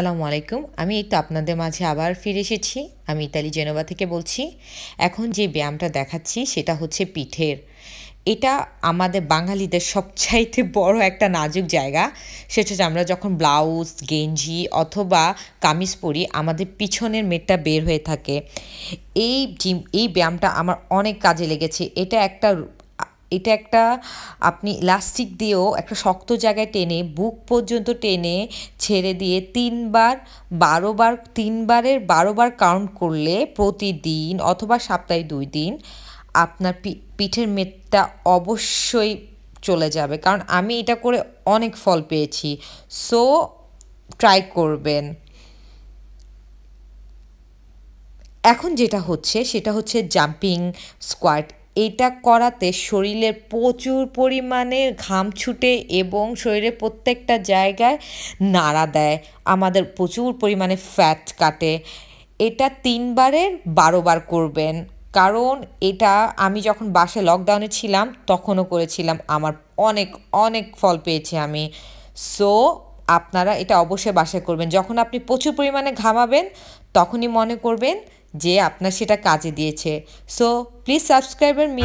সালামু আলাইকুম আমি এই তো আপনাদের মাঝে আবার ফিরে এসেছি আমি ইতালি জেনোভা থেকে বলছি এখন যে ব্যায়ামটা দেখাচ্ছি সেটা হচ্ছে পিঠের এটা আমাদের বাঙালিদের সবচাইতে বড় একটা নাজুক জায়গা সেটা হচ্ছে আমরা যখন ব্লাউজ গেঞ্জি অথবা কামিজ পরি আমাদের পিছনের মেটটা বের হয়ে থাকে এই জিম এই ব্যায়ামটা আমার অনেক কাজে লেগেছে এটা একটা এটা একটা আপনি ইলাস্টিক দিয়েও একটা শক্ত জায়গায় টেনে বুক পর্যন্ত টেনে ছেড়ে দিয়ে তিনবার বারোবার তিনবারের বারোবার কাউন্ট করলে প্রতিদিন অথবা সপ্তাহে দুই দিন আপনার পিঠের মেদটা অবশ্যই চলে যাবে কারণ আমি এটা করে অনেক ফল পেয়েছি সো ট্রাই করবেন এখন যেটা হচ্ছে সেটা হচ্ছে জাম্পিং স্কোয়াড এটা করাতে শরীরের প্রচুর পরিমাণে ঘাম ছুটে এবং শরীরের প্রত্যেকটা জায়গায় নাড়া দেয় আমাদের প্রচুর পরিমাণে ফ্যাট কাটে এটা তিনবারের বারোবার করবেন কারণ এটা আমি যখন বাসে লকডাউনে ছিলাম তখনও করেছিলাম আমার অনেক অনেক ফল পেয়েছি আমি সো আপনারা এটা অবশ্যই বাসায় করবেন যখন আপনি প্রচুর পরিমাণে ঘামাবেন তখনই মনে করবেন যে আপনার সেটা কাজে দিয়েছে সো প্লিজ সাবস্ক্রাইবার মি